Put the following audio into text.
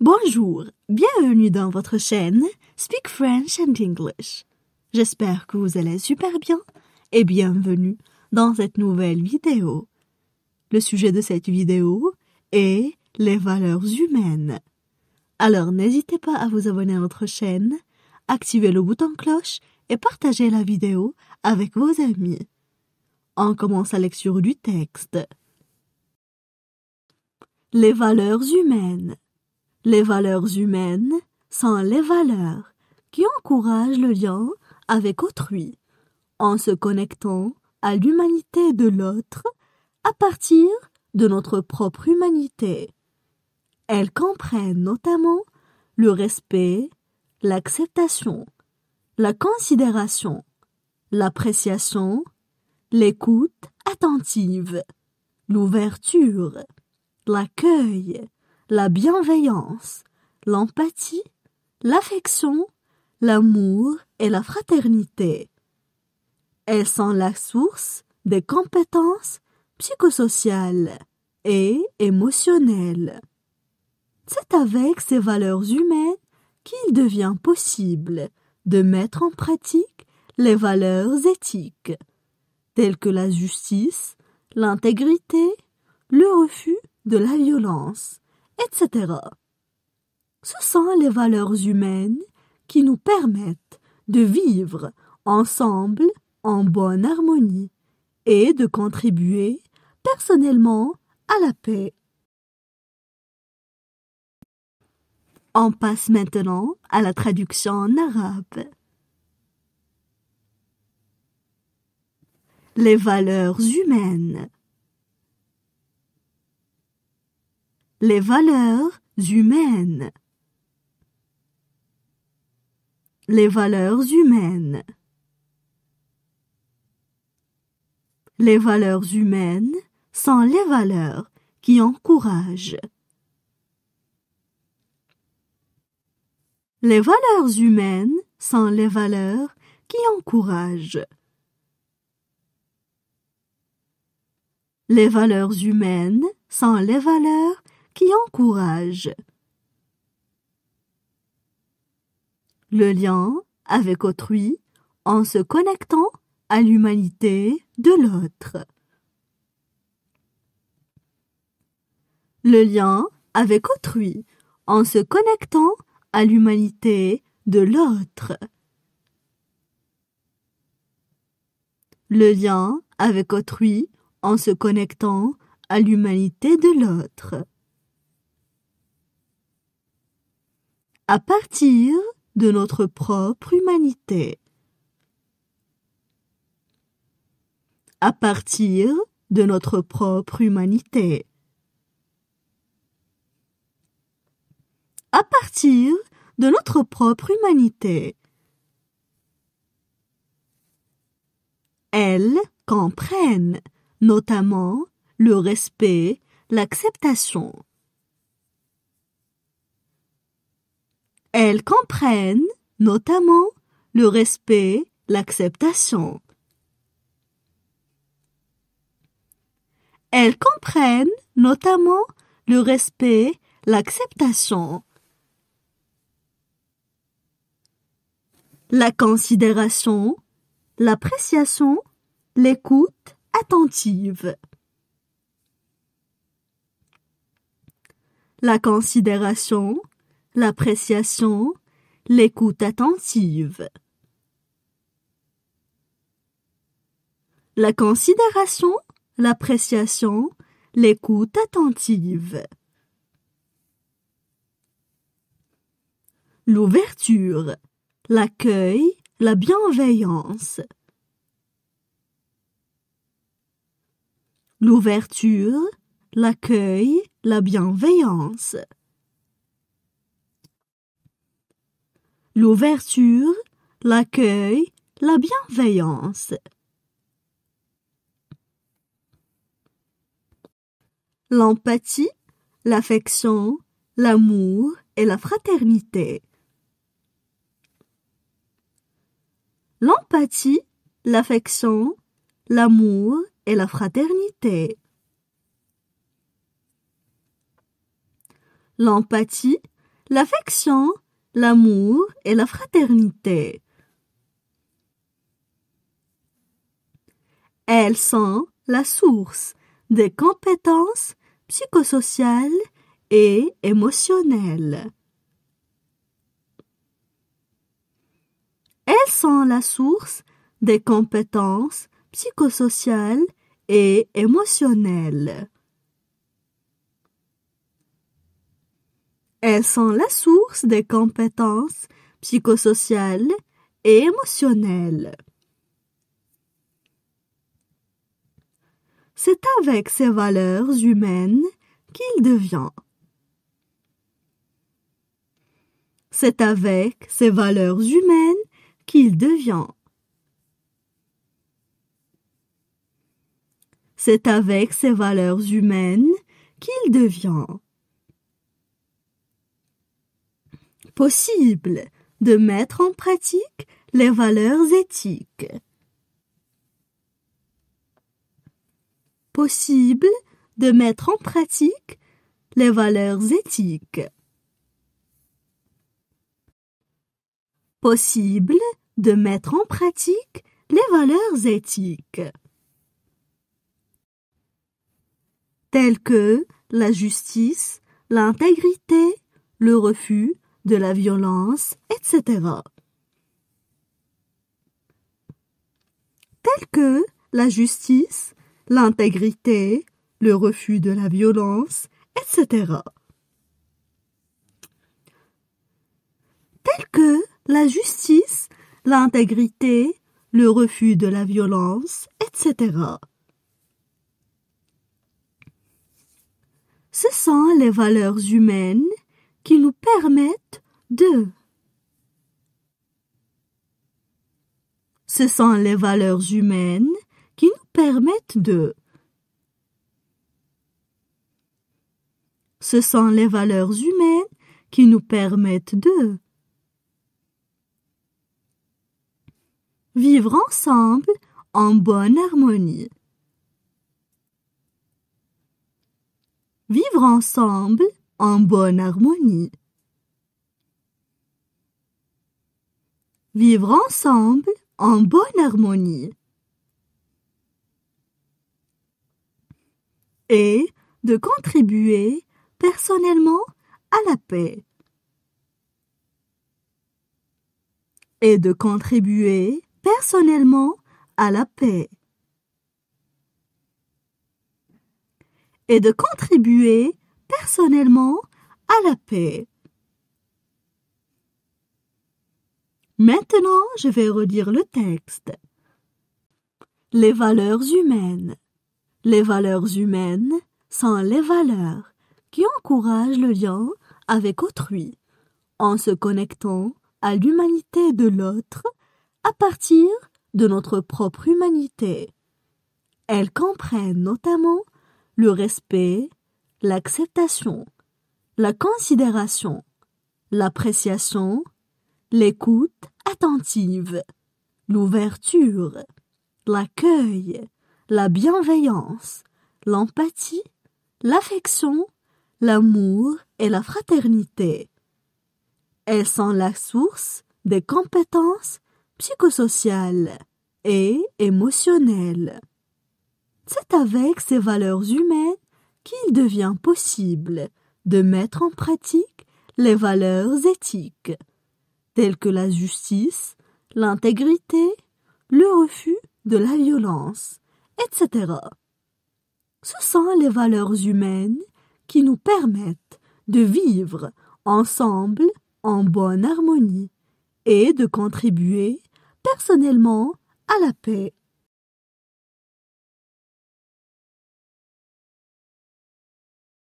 Bonjour, bienvenue dans votre chaîne Speak French and English. J'espère que vous allez super bien et bienvenue dans cette nouvelle vidéo. Le sujet de cette vidéo est les valeurs humaines. Alors n'hésitez pas à vous abonner à notre chaîne, activer le bouton cloche et partager la vidéo avec vos amis. On commence la lecture du texte. Les valeurs humaines les valeurs humaines sont les valeurs qui encouragent le lien avec autrui, en se connectant à l'humanité de l'autre à partir de notre propre humanité. Elles comprennent notamment le respect, l'acceptation, la considération, l'appréciation, l'écoute attentive, l'ouverture, l'accueil, la bienveillance, l'empathie, l'affection, l'amour et la fraternité. Elles sont la source des compétences psychosociales et émotionnelles. C'est avec ces valeurs humaines qu'il devient possible de mettre en pratique les valeurs éthiques, telles que la justice, l'intégrité, le refus de la violence, etc. Ce sont les valeurs humaines qui nous permettent de vivre ensemble en bonne harmonie et de contribuer personnellement à la paix. On passe maintenant à la traduction en arabe. Les valeurs humaines. les valeurs humaines. Les valeurs humaines. Les valeurs humaines sont les valeurs qui encouragent. Les valeurs humaines sont les valeurs qui encouragent. Les valeurs humaines sont les valeurs qui encourage. Le lien avec autrui en se connectant à l'humanité de l'autre. Le lien avec autrui en se connectant à l'humanité de l'autre. Le lien avec autrui en se connectant à l'humanité de l'autre. à partir de notre propre humanité. À partir de notre propre humanité. À partir de notre propre humanité. Elles comprennent notamment le respect, l'acceptation. Elles comprennent notamment le respect, l'acceptation. Elles comprennent notamment le respect, l'acceptation. La considération, l'appréciation, l'écoute attentive. La considération, l'appréciation, l'écoute attentive. La considération, l'appréciation, l'écoute attentive. L'ouverture, l'accueil, la bienveillance. L'ouverture, l'accueil, la bienveillance. l'ouverture, l'accueil, la bienveillance. L'empathie, l'affection, l'amour et la fraternité. L'empathie, l'affection, l'amour et la fraternité. L'empathie, l'affection, l'amour et la fraternité. Elles sont la source des compétences psychosociales et émotionnelles. Elles sont la source des compétences psychosociales et émotionnelles. Elles sont la source des compétences psychosociales et émotionnelles. C'est avec ces valeurs humaines qu'il devient. C'est avec ces valeurs humaines qu'il devient. C'est avec ces valeurs humaines qu'il devient. possible de mettre en pratique les valeurs éthiques. Possible de mettre en pratique les valeurs éthiques. Possible de mettre en pratique les valeurs éthiques telles que la justice, l'intégrité, le refus, de la violence, etc. Tel que la justice, l'intégrité, le refus de la violence, etc. Tel que la justice, l'intégrité, le refus de la violence, etc. Ce sont les valeurs humaines qui nous permettent de. Ce sont les valeurs humaines qui nous permettent de. Ce sont les valeurs humaines qui nous permettent de. Vivre ensemble en bonne harmonie. Vivre ensemble en bonne harmonie. Vivre ensemble en bonne harmonie. Et de contribuer personnellement à la paix. Et de contribuer personnellement à la paix. Et de contribuer personnellement à la paix. Maintenant, je vais redire le texte. Les valeurs humaines. Les valeurs humaines sont les valeurs qui encouragent le lien avec autrui en se connectant à l'humanité de l'autre à partir de notre propre humanité. Elles comprennent notamment le respect, l'acceptation, la considération, l'appréciation, l'écoute attentive, l'ouverture, l'accueil, la bienveillance, l'empathie, l'affection, l'amour et la fraternité. Elles sont la source des compétences psychosociales et émotionnelles. C'est avec ces valeurs humaines qu'il devient possible de mettre en pratique les valeurs éthiques, telles que la justice, l'intégrité, le refus de la violence, etc. Ce sont les valeurs humaines qui nous permettent de vivre ensemble en bonne harmonie et de contribuer personnellement à la paix